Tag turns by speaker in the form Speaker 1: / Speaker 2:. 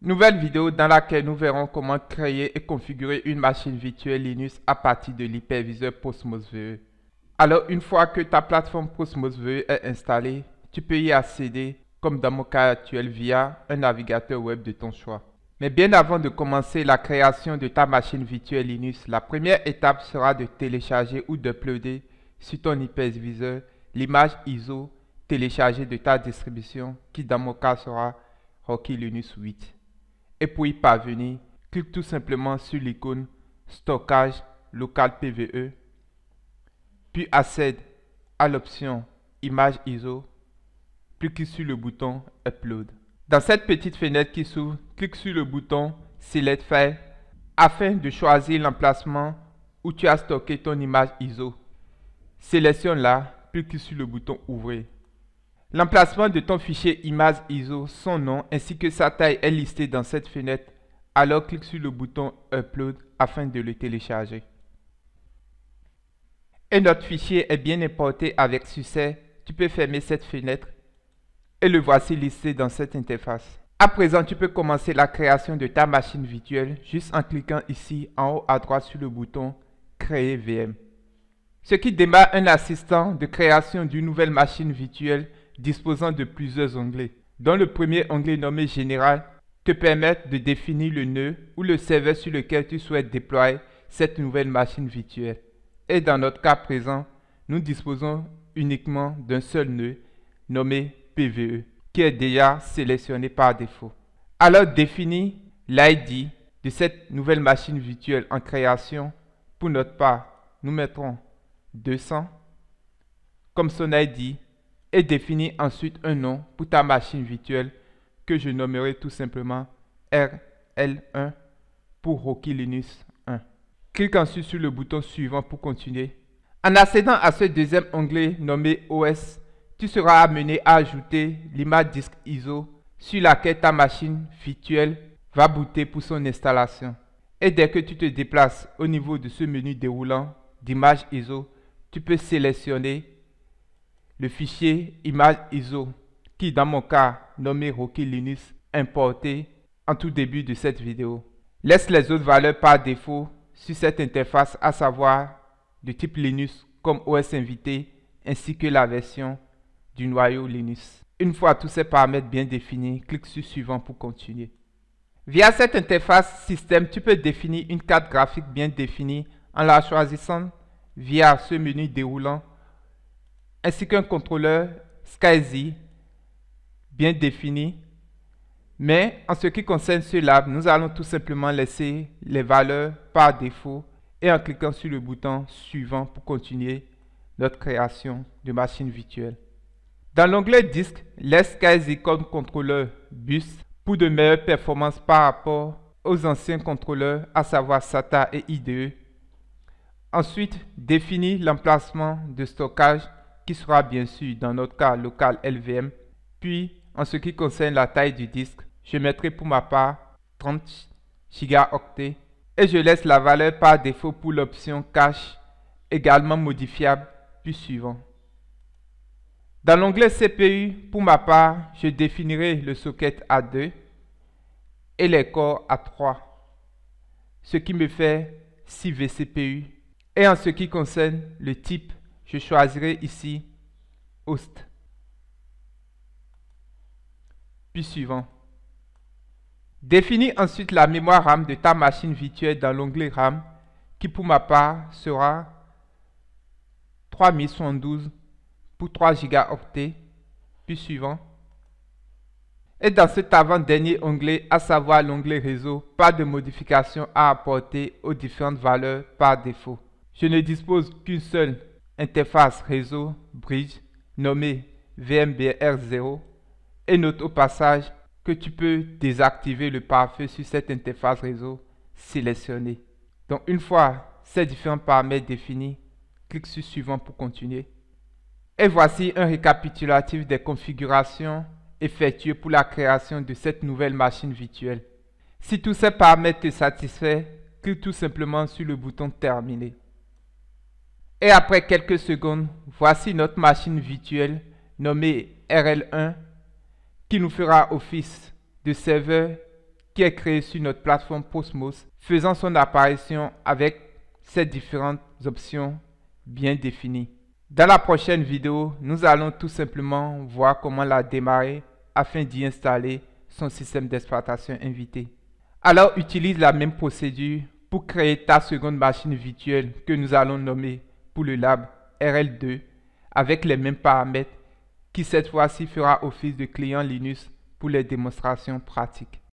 Speaker 1: Nouvelle vidéo dans laquelle nous verrons comment créer et configurer une machine virtuelle Linux à partir de l'hyperviseur Postmos VE. Alors une fois que ta plateforme Postmos VE est installée, tu peux y accéder comme dans mon cas actuel via un navigateur web de ton choix. Mais bien avant de commencer la création de ta machine virtuelle Linux, la première étape sera de télécharger ou d'uploader sur ton hyperviseur l'image ISO téléchargée de ta distribution qui dans mon cas sera Rocky Linux 8. Et pour y parvenir, clique tout simplement sur l'icône Stockage local PVE, puis accède à l'option Image ISO, puis clique sur le bouton Upload. Dans cette petite fenêtre qui s'ouvre, clique sur le bouton Select File afin de choisir l'emplacement où tu as stocké ton image ISO. Sélectionne-la, puis clique sur le bouton Ouvrir. L'emplacement de ton fichier image ISO, son nom ainsi que sa taille est listé dans cette fenêtre, alors clique sur le bouton Upload afin de le télécharger. Et notre fichier est bien importé avec succès. Tu peux fermer cette fenêtre et le voici listé dans cette interface. À présent, tu peux commencer la création de ta machine virtuelle juste en cliquant ici en haut à droite sur le bouton Créer VM. Ce qui démarre un assistant de création d'une nouvelle machine virtuelle disposant de plusieurs onglets, dont le premier onglet nommé Général te permet de définir le nœud ou le serveur sur lequel tu souhaites déployer cette nouvelle machine virtuelle. Et dans notre cas présent, nous disposons uniquement d'un seul nœud nommé PVE qui est déjà sélectionné par défaut. Alors définis l'ID de cette nouvelle machine virtuelle en création. Pour notre part, nous mettrons 200 comme son ID et définis ensuite un nom pour ta machine virtuelle que je nommerai tout simplement RL1 pour Rocky Linux 1. Clique ensuite sur le bouton suivant pour continuer. En accédant à ce deuxième onglet nommé OS, tu seras amené à ajouter l'image disque ISO sur laquelle ta machine virtuelle va booter pour son installation. Et dès que tu te déplaces au niveau de ce menu déroulant d'image ISO, tu peux sélectionner le fichier image ISO qui dans mon cas nommé Rocky Linux importé en tout début de cette vidéo. Laisse les autres valeurs par défaut sur cette interface à savoir de type Linux comme OS invité ainsi que la version du noyau Linux. Une fois tous ces paramètres bien définis, clique sur suivant pour continuer. Via cette interface système, tu peux définir une carte graphique bien définie en la choisissant via ce menu déroulant ainsi qu'un contrôleur SCSI bien défini. Mais en ce qui concerne ce lab, nous allons tout simplement laisser les valeurs par défaut et en cliquant sur le bouton suivant pour continuer notre création de machine virtuelle. Dans l'onglet disque, laisse SCSI comme contrôleur bus pour de meilleures performances par rapport aux anciens contrôleurs, à savoir SATA et IDE. Ensuite, définis l'emplacement de stockage qui sera bien sûr dans notre cas local LVM. Puis, en ce qui concerne la taille du disque, je mettrai pour ma part 30 gigaoctets et je laisse la valeur par défaut pour l'option cache également modifiable puis suivant. Dans l'onglet CPU, pour ma part, je définirai le socket à 2 et les corps à 3, ce qui me fait 6 vCPU. Et en ce qui concerne le type je choisirai ici host. Puis suivant. Définis ensuite la mémoire RAM de ta machine virtuelle dans l'onglet RAM qui pour ma part sera 3072 pour 3 gigaoctets. Puis suivant. Et dans cet avant-dernier onglet, à savoir l'onglet réseau, pas de modification à apporter aux différentes valeurs par défaut. Je ne dispose qu'une seule interface réseau bridge nommée VMBR0 et note au passage que tu peux désactiver le pare-feu sur cette interface réseau sélectionnée. Donc une fois ces différents paramètres définis, clique sur suivant pour continuer. Et voici un récapitulatif des configurations effectuées pour la création de cette nouvelle machine virtuelle. Si tous ces paramètres te satisfaient, clique tout simplement sur le bouton terminer. Et après quelques secondes, voici notre machine virtuelle nommée RL1 qui nous fera office de serveur qui est créé sur notre plateforme Postmos, faisant son apparition avec ses différentes options bien définies. Dans la prochaine vidéo, nous allons tout simplement voir comment la démarrer afin d'y installer son système d'exploitation invité. Alors utilise la même procédure pour créer ta seconde machine virtuelle que nous allons nommer pour le lab RL2 avec les mêmes paramètres qui cette fois-ci fera office de client Linux pour les démonstrations pratiques.